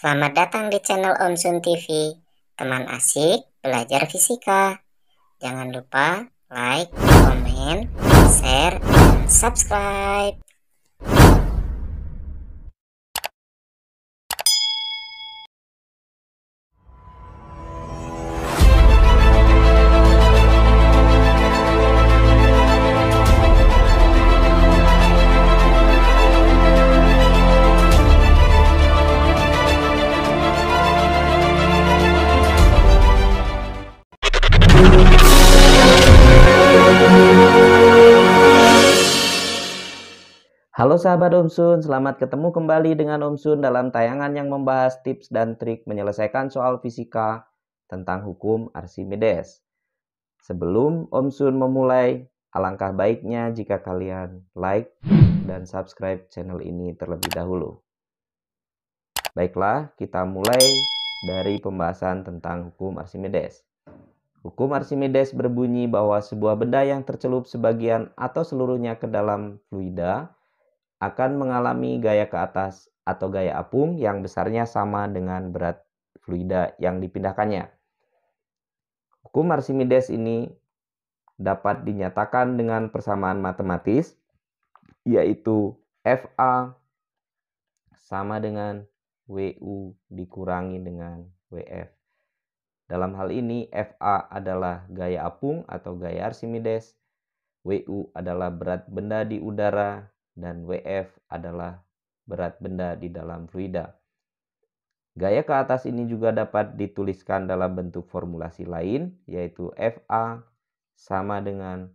Selamat datang di channel Om Sun TV, teman asik belajar fisika. Jangan lupa like, komen, share, dan subscribe. sahabat Omsun, selamat ketemu kembali dengan Omsun dalam tayangan yang membahas tips dan trik menyelesaikan soal fisika tentang hukum Archimedes. Sebelum Omsun memulai, alangkah baiknya jika kalian like dan subscribe channel ini terlebih dahulu. Baiklah, kita mulai dari pembahasan tentang hukum Archimedes. Hukum Archimedes berbunyi bahwa sebuah benda yang tercelup sebagian atau seluruhnya ke dalam fluida akan mengalami gaya ke atas atau gaya apung yang besarnya sama dengan berat fluida yang dipindahkannya. Hukum Archimedes ini dapat dinyatakan dengan persamaan matematis yaitu FA sama dengan WU dikurangi dengan WF. Dalam hal ini FA adalah gaya apung atau gaya Archimedes, WU adalah berat benda di udara dan WF adalah berat benda di dalam fluida. Gaya ke atas ini juga dapat dituliskan dalam bentuk formulasi lain, yaitu FA sama dengan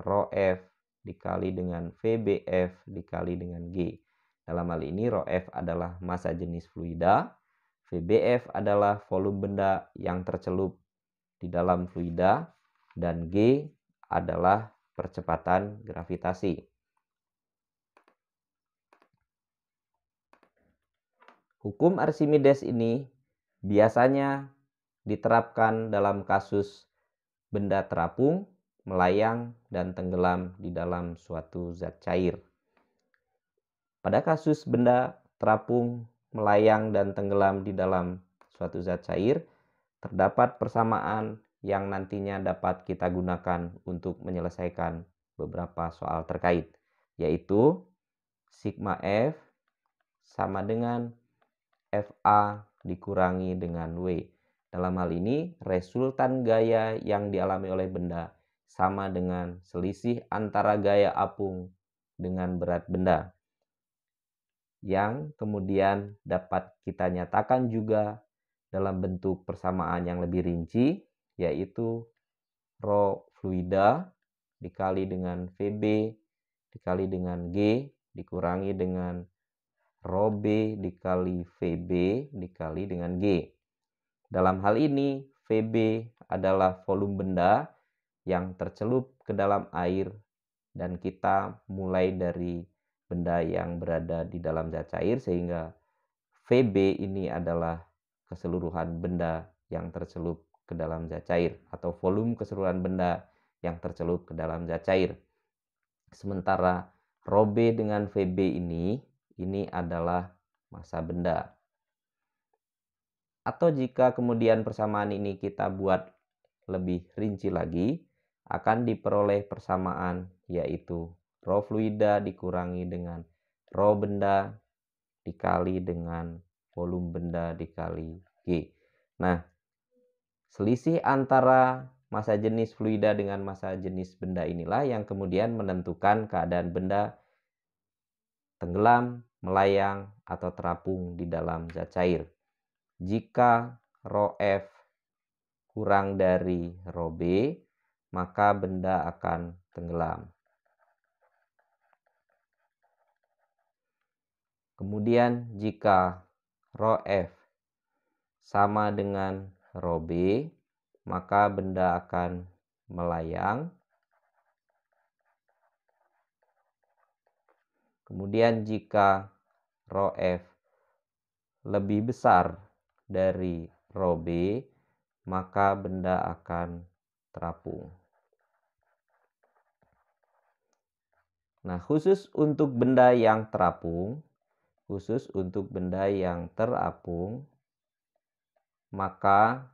rho F dikali dengan VBF dikali dengan G. Dalam hal ini rho F adalah massa jenis fluida, VBF adalah volume benda yang tercelup di dalam fluida, dan G adalah percepatan gravitasi. Hukum Archimedes ini biasanya diterapkan dalam kasus benda terapung, melayang, dan tenggelam di dalam suatu zat cair. Pada kasus benda terapung, melayang, dan tenggelam di dalam suatu zat cair, terdapat persamaan yang nantinya dapat kita gunakan untuk menyelesaikan beberapa soal terkait, yaitu sigma F sama dengan FA dikurangi dengan W. Dalam hal ini, resultan gaya yang dialami oleh benda sama dengan selisih antara gaya apung dengan berat benda. Yang kemudian dapat kita nyatakan juga dalam bentuk persamaan yang lebih rinci, yaitu rho fluida dikali dengan VB dikali dengan G dikurangi dengan Rho B dikali VB dikali dengan G. Dalam hal ini, VB adalah volume benda yang tercelup ke dalam air dan kita mulai dari benda yang berada di dalam zat cair sehingga VB ini adalah keseluruhan benda yang tercelup ke dalam zat cair atau volume keseluruhan benda yang tercelup ke dalam zat cair. Sementara ρB dengan VB ini ini adalah masa benda. Atau jika kemudian persamaan ini kita buat lebih rinci lagi, akan diperoleh persamaan yaitu rho fluida dikurangi dengan rho benda dikali dengan volume benda dikali G. Nah, selisih antara masa jenis fluida dengan masa jenis benda inilah yang kemudian menentukan keadaan benda tenggelam melayang, atau terapung di dalam zat cair. Jika rho F kurang dari rho B, maka benda akan tenggelam. Kemudian jika rho F sama dengan rho B, maka benda akan melayang Kemudian jika rho F lebih besar dari rho B, maka benda akan terapung. Nah, khusus untuk benda yang terapung, khusus untuk benda yang terapung, maka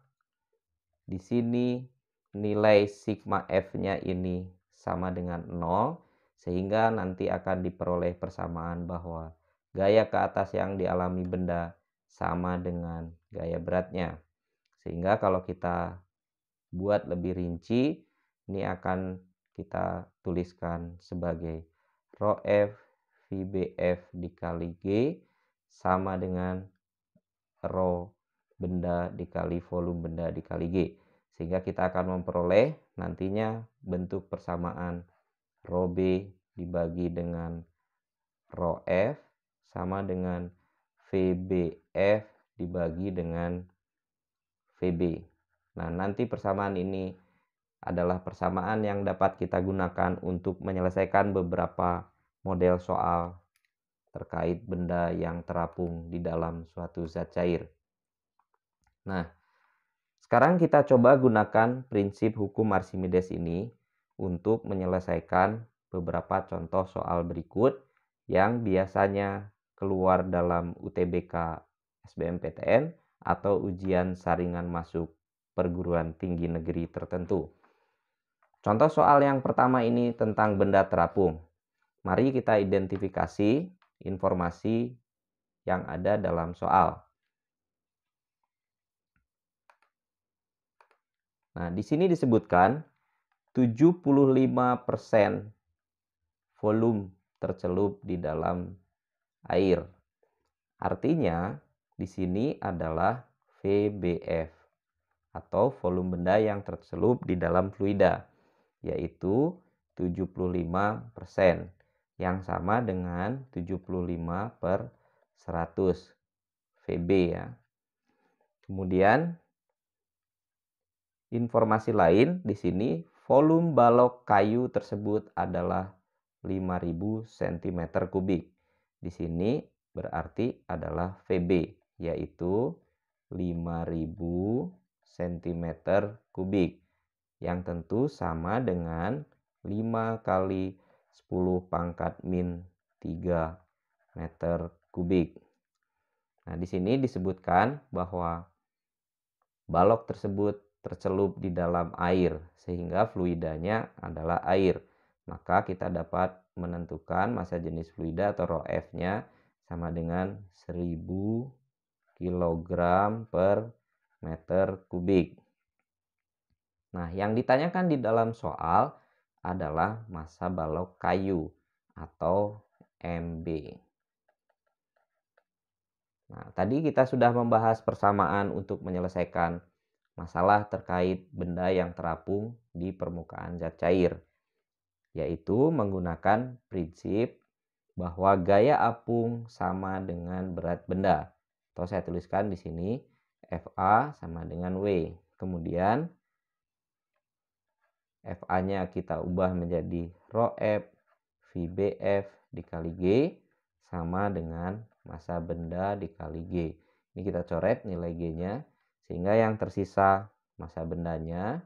di sini nilai sigma f-nya ini sama dengan 0 sehingga nanti akan diperoleh persamaan bahwa gaya ke atas yang dialami benda sama dengan gaya beratnya. Sehingga kalau kita buat lebih rinci, ini akan kita tuliskan sebagai rho F VBF dikali G sama dengan rho benda dikali volume benda dikali G. Sehingga kita akan memperoleh nantinya bentuk persamaan Rho B dibagi dengan Rho F sama dengan VBF dibagi dengan VB. Nah, nanti persamaan ini adalah persamaan yang dapat kita gunakan untuk menyelesaikan beberapa model soal terkait benda yang terapung di dalam suatu zat cair. Nah, sekarang kita coba gunakan prinsip hukum Archimedes ini untuk menyelesaikan beberapa contoh soal berikut yang biasanya keluar dalam UTBK SBMPTN atau ujian saringan masuk perguruan tinggi negeri tertentu. Contoh soal yang pertama ini tentang benda terapung. Mari kita identifikasi informasi yang ada dalam soal. Nah, di sini disebutkan 75% volume tercelup di dalam air. Artinya di sini adalah VBF atau volume benda yang tercelup di dalam fluida yaitu 75% yang sama dengan 75 per 100 VB ya. Kemudian informasi lain di sini Volume balok kayu tersebut adalah 5000 cm kubik. Di sini berarti adalah VB, yaitu 5000 cm kubik yang tentu sama dengan 5 kali 10 pangkat min 3 meter kubik. Nah, di sini disebutkan bahwa balok tersebut tercelup di dalam air sehingga fluidanya adalah air. Maka kita dapat menentukan masa jenis fluida atau rho F-nya sama dengan 1000 kg per meter kubik. Nah, yang ditanyakan di dalam soal adalah masa balok kayu atau MB. Nah, tadi kita sudah membahas persamaan untuk menyelesaikan masalah terkait benda yang terapung di permukaan zat cair, yaitu menggunakan prinsip bahwa gaya apung sama dengan berat benda. Atau saya tuliskan di sini FA sama dengan W. Kemudian FA-nya kita ubah menjadi rho F VBF dikali G sama dengan massa benda dikali G. Ini kita coret nilai G-nya sehingga yang tersisa masa bendanya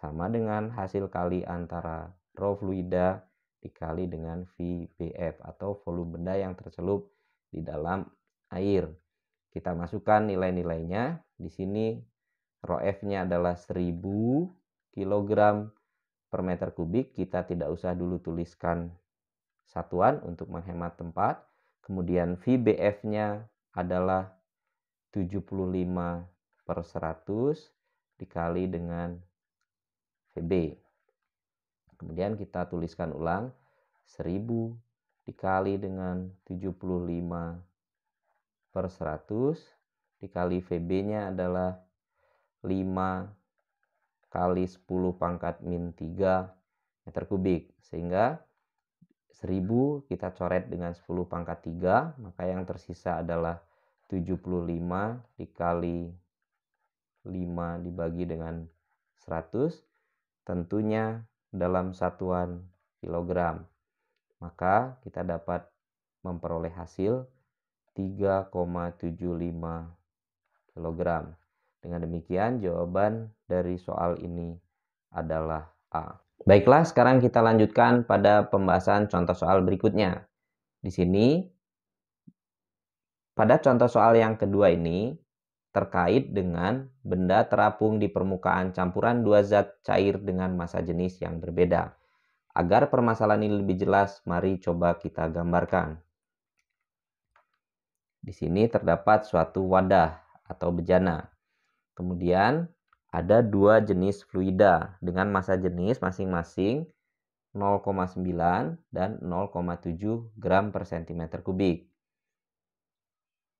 sama dengan hasil kali antara rho fluida dikali dengan VBF atau volume benda yang tercelup di dalam air. Kita masukkan nilai-nilainya. Di sini rho F-nya adalah 1000 kg per meter kubik. Kita tidak usah dulu tuliskan satuan untuk menghemat tempat. Kemudian VBF-nya adalah 75 per 100 dikali dengan VB. Kemudian kita tuliskan ulang 1000 dikali dengan 75 per 100 dikali VB-nya adalah 5 kali 10 pangkat min 3 meter kubik. Sehingga 1000 kita coret dengan 10 pangkat 3, maka yang tersisa adalah 75 dikali 5 dibagi dengan 100 tentunya dalam satuan kilogram. Maka kita dapat memperoleh hasil 3,75 kilogram. Dengan demikian jawaban dari soal ini adalah A. Baiklah, sekarang kita lanjutkan pada pembahasan contoh soal berikutnya. Di sini, pada contoh soal yang kedua ini, terkait dengan benda terapung di permukaan campuran dua zat cair dengan massa jenis yang berbeda. Agar permasalahan ini lebih jelas, mari coba kita gambarkan. Di sini terdapat suatu wadah atau bejana. Kemudian ada dua jenis fluida dengan massa jenis masing-masing 0,9 dan 0,7 gram per sentimeter kubik.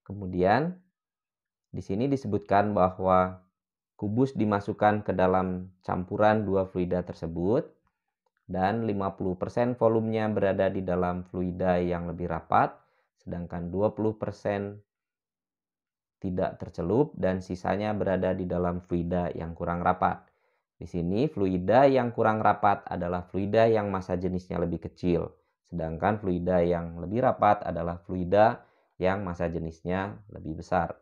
Kemudian di sini disebutkan bahwa kubus dimasukkan ke dalam campuran dua fluida tersebut dan 50% volumenya berada di dalam fluida yang lebih rapat, sedangkan 20% tidak tercelup dan sisanya berada di dalam fluida yang kurang rapat. Di sini fluida yang kurang rapat adalah fluida yang massa jenisnya lebih kecil, sedangkan fluida yang lebih rapat adalah fluida yang massa jenisnya lebih besar.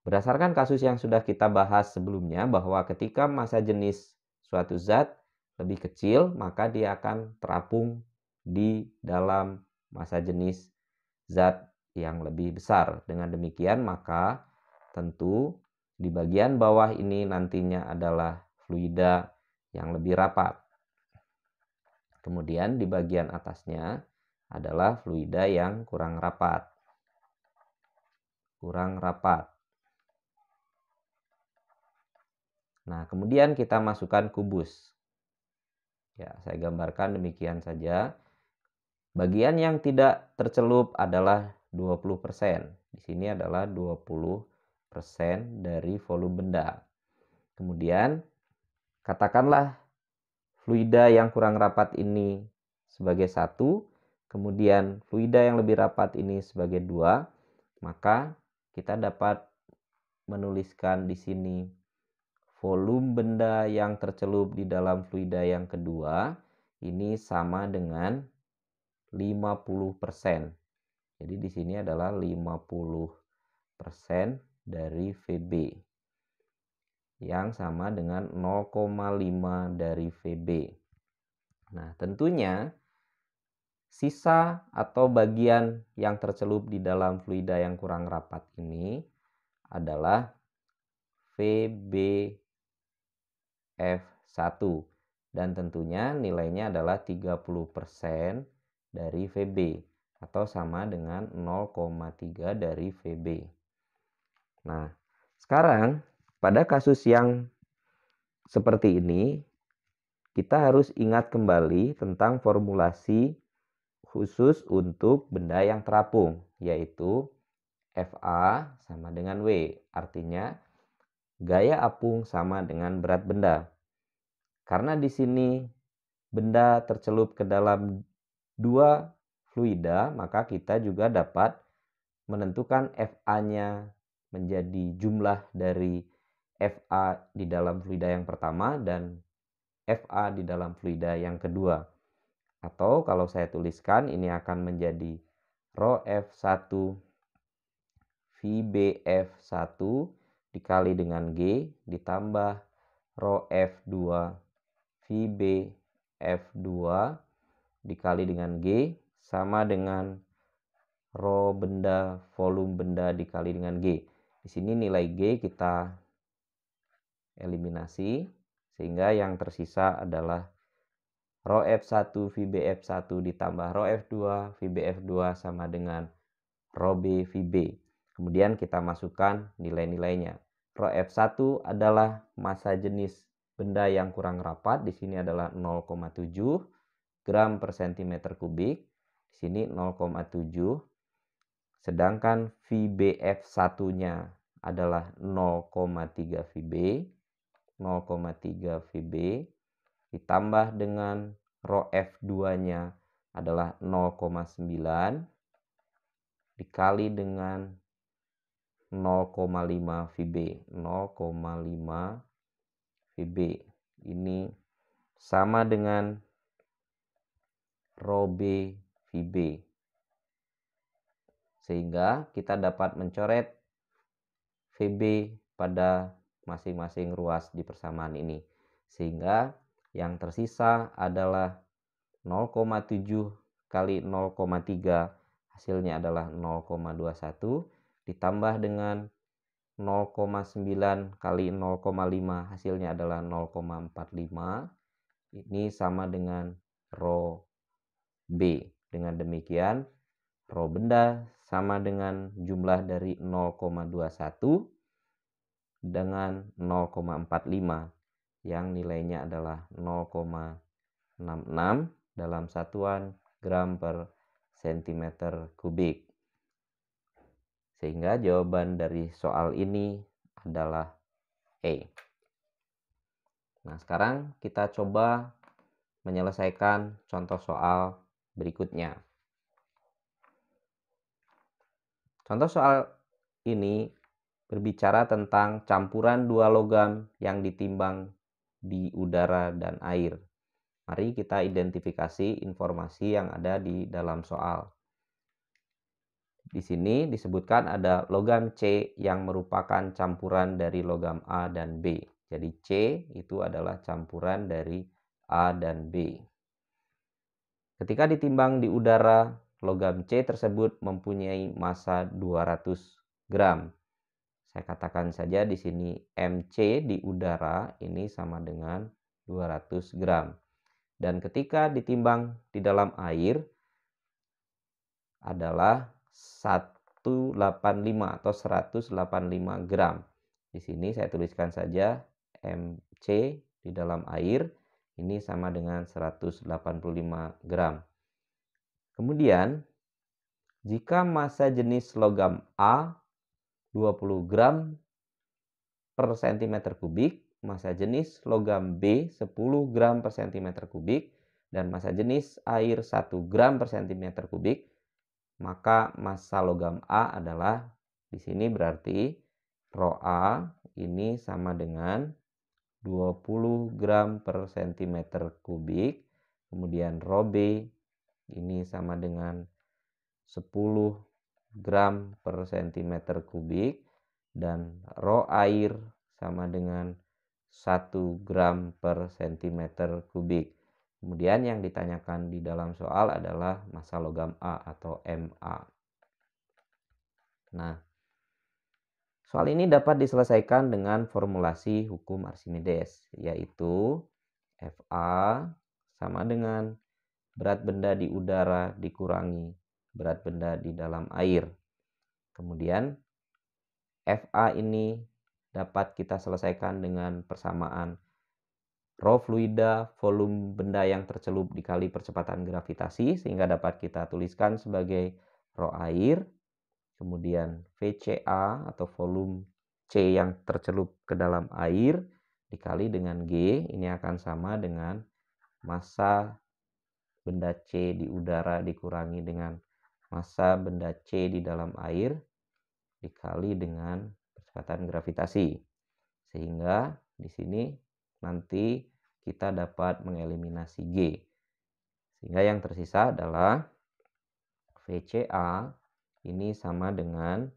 Berdasarkan kasus yang sudah kita bahas sebelumnya bahwa ketika massa jenis suatu zat lebih kecil, maka dia akan terapung di dalam massa jenis zat yang lebih besar. Dengan demikian, maka tentu di bagian bawah ini nantinya adalah fluida yang lebih rapat. Kemudian di bagian atasnya adalah fluida yang kurang rapat. Kurang rapat. Nah, kemudian kita masukkan kubus. Ya, saya gambarkan demikian saja. Bagian yang tidak tercelup adalah 20%. Di sini adalah 20% dari volume benda. Kemudian katakanlah fluida yang kurang rapat ini sebagai satu, kemudian fluida yang lebih rapat ini sebagai dua, maka kita dapat menuliskan di sini volume benda yang tercelup di dalam fluida yang kedua ini sama dengan 50%. Jadi di sini adalah 50% dari VB yang sama dengan 0,5 dari VB. Nah, tentunya sisa atau bagian yang tercelup di dalam fluida yang kurang rapat ini adalah VB F1 dan tentunya nilainya adalah 30% dari VB atau sama dengan 0,3 dari VB. Nah, sekarang pada kasus yang seperti ini kita harus ingat kembali tentang formulasi khusus untuk benda yang terapung yaitu FA sama dengan W. Artinya gaya apung sama dengan berat benda. Karena di sini benda tercelup ke dalam dua fluida, maka kita juga dapat menentukan FA-nya menjadi jumlah dari FA di dalam fluida yang pertama dan FA di dalam fluida yang kedua. Atau kalau saya tuliskan ini akan menjadi rho F1 VBF1 dikali dengan G ditambah Rho F2 VB F2 dikali dengan G sama dengan Rho benda volume benda dikali dengan G. Di sini nilai G kita eliminasi sehingga yang tersisa adalah Rho F1 VB F1 ditambah Rho F2 VB F2 sama dengan Rho B VB. Kemudian kita masukkan nilai-nilainya. Row F1 adalah massa jenis benda yang kurang rapat. Di sini adalah 0,7 gram per cm kubik. Di sini 0,7. Sedangkan VBF1-nya adalah 0,3 VB. 0,3 VB ditambah dengan rho F2-nya adalah 0,9 dikali dengan 0,5 VB 0,5 VB ini sama dengan rho B VB sehingga kita dapat mencoret VB pada masing-masing ruas di persamaan ini sehingga yang tersisa adalah 0,7 kali 0,3 hasilnya adalah 0,21 ditambah dengan 0,9 kali 0,5 hasilnya adalah 0,45 ini sama dengan rho B dengan demikian rho benda sama dengan jumlah dari 0,21 dengan 0,45 yang nilainya adalah 0,66 dalam satuan gram per sentimeter kubik sehingga jawaban dari soal ini adalah E. Nah, sekarang kita coba menyelesaikan contoh soal berikutnya. Contoh soal ini berbicara tentang campuran dua logam yang ditimbang di udara dan air. Mari kita identifikasi informasi yang ada di dalam soal. Di sini disebutkan ada logam C yang merupakan campuran dari logam A dan B. Jadi C itu adalah campuran dari A dan B. Ketika ditimbang di udara, logam C tersebut mempunyai massa 200 gram. Saya katakan saja di sini MC di udara ini sama dengan 200 gram. Dan ketika ditimbang di dalam air adalah 185 atau 185 gram. Di sini saya tuliskan saja MC di dalam air ini sama dengan 185 gram. Kemudian jika massa jenis logam A 20 gram per cm kubik, massa jenis logam B 10 gram per cm kubik, dan massa jenis air 1 gram per cm kubik, maka massa logam A adalah di sini berarti rho A ini sama dengan 20 gram per cm kubik. Kemudian rho B ini sama dengan 10 gram per cm kubik. Dan rho air sama dengan 1 gram per cm kubik. Kemudian yang ditanyakan di dalam soal adalah masa logam A atau MA. Nah, soal ini dapat diselesaikan dengan formulasi hukum Archimedes, yaitu FA sama dengan berat benda di udara dikurangi berat benda di dalam air. Kemudian FA ini dapat kita selesaikan dengan persamaan Rho fluida volume benda yang tercelup dikali percepatan gravitasi sehingga dapat kita tuliskan sebagai Rho air. Kemudian VCA atau volume C yang tercelup ke dalam air dikali dengan G ini akan sama dengan massa benda C di udara dikurangi dengan massa benda C di dalam air dikali dengan percepatan gravitasi. Sehingga di sini nanti kita dapat mengeliminasi G. Sehingga yang tersisa adalah VCA ini sama dengan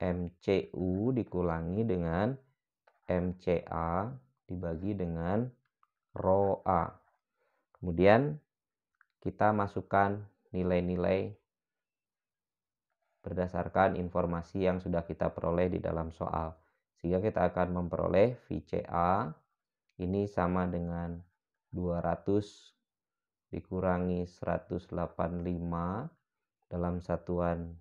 MCU dikurangi dengan MCA dibagi dengan rho A. Kemudian kita masukkan nilai-nilai berdasarkan informasi yang sudah kita peroleh di dalam soal. Sehingga kita akan memperoleh VCA ini sama dengan 200 dikurangi 185 dalam satuan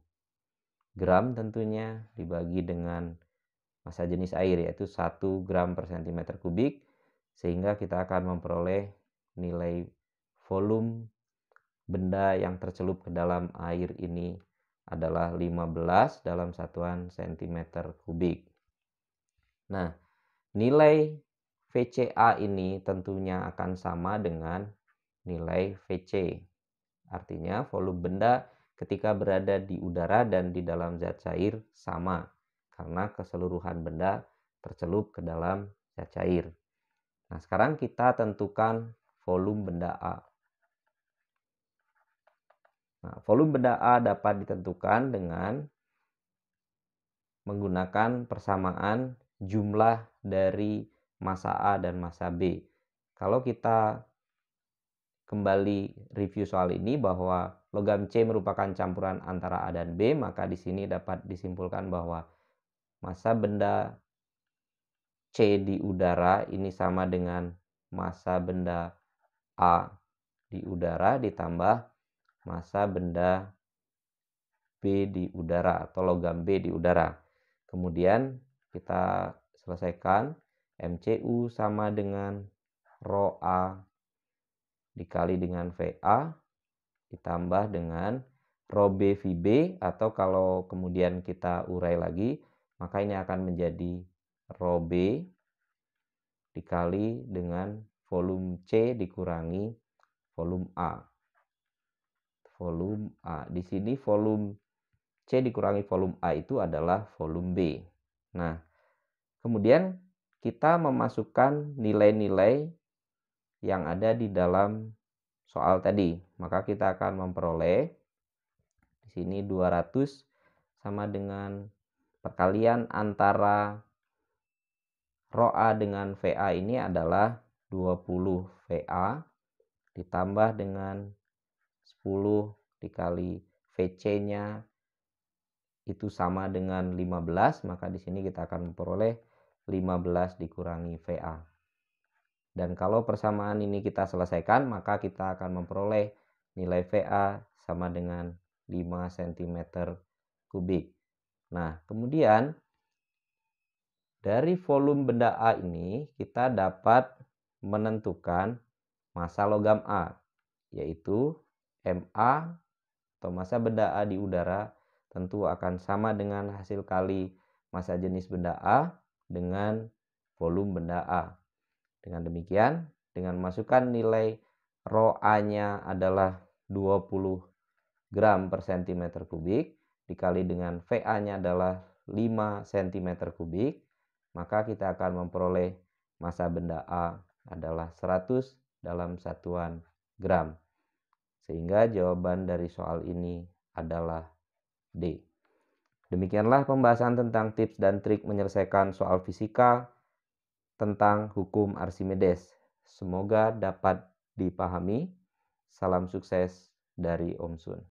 gram tentunya dibagi dengan masa jenis air yaitu 1 gram per cm kubik sehingga kita akan memperoleh nilai volume benda yang tercelup ke dalam air ini adalah 15 dalam satuan cm kubik. Nah, nilai VCA ini tentunya akan sama dengan nilai VC. Artinya volume benda ketika berada di udara dan di dalam zat cair sama karena keseluruhan benda tercelup ke dalam zat cair. Nah, sekarang kita tentukan volume benda A. Nah, volume benda A dapat ditentukan dengan menggunakan persamaan jumlah dari masa A dan masa B. Kalau kita kembali review soal ini bahwa logam C merupakan campuran antara A dan B, maka di sini dapat disimpulkan bahwa masa benda C di udara ini sama dengan masa benda A di udara ditambah masa benda B di udara atau logam B di udara. Kemudian kita selesaikan MCU sama dengan Rho A dikali dengan VA ditambah dengan Rho B VB atau kalau kemudian kita urai lagi maka ini akan menjadi Rho B dikali dengan volume C dikurangi volume A. Volume A. Di sini volume C dikurangi volume A itu adalah volume B. Nah, kemudian kita memasukkan nilai-nilai yang ada di dalam soal tadi. Maka kita akan memperoleh di sini 200 sama dengan perkalian antara ROA dengan VA ini adalah 20 VA ditambah dengan 10 dikali VC-nya itu sama dengan 15, maka di sini kita akan memperoleh 15 dikurangi VA. Dan kalau persamaan ini kita selesaikan, maka kita akan memperoleh nilai VA sama dengan 5 cm kubik. Nah, kemudian dari volume benda A ini kita dapat menentukan masa logam A, yaitu MA atau masa benda A di udara tentu akan sama dengan hasil kali masa jenis benda A dengan volume benda A. Dengan demikian, dengan masukkan nilai rho A-nya adalah 20 gram per cm kubik dikali dengan VA-nya adalah 5 cm kubik, maka kita akan memperoleh massa benda A adalah 100 dalam satuan gram. Sehingga jawaban dari soal ini adalah D. Demikianlah pembahasan tentang tips dan trik menyelesaikan soal fisika tentang hukum Archimedes. Semoga dapat dipahami. Salam sukses dari Om Sun.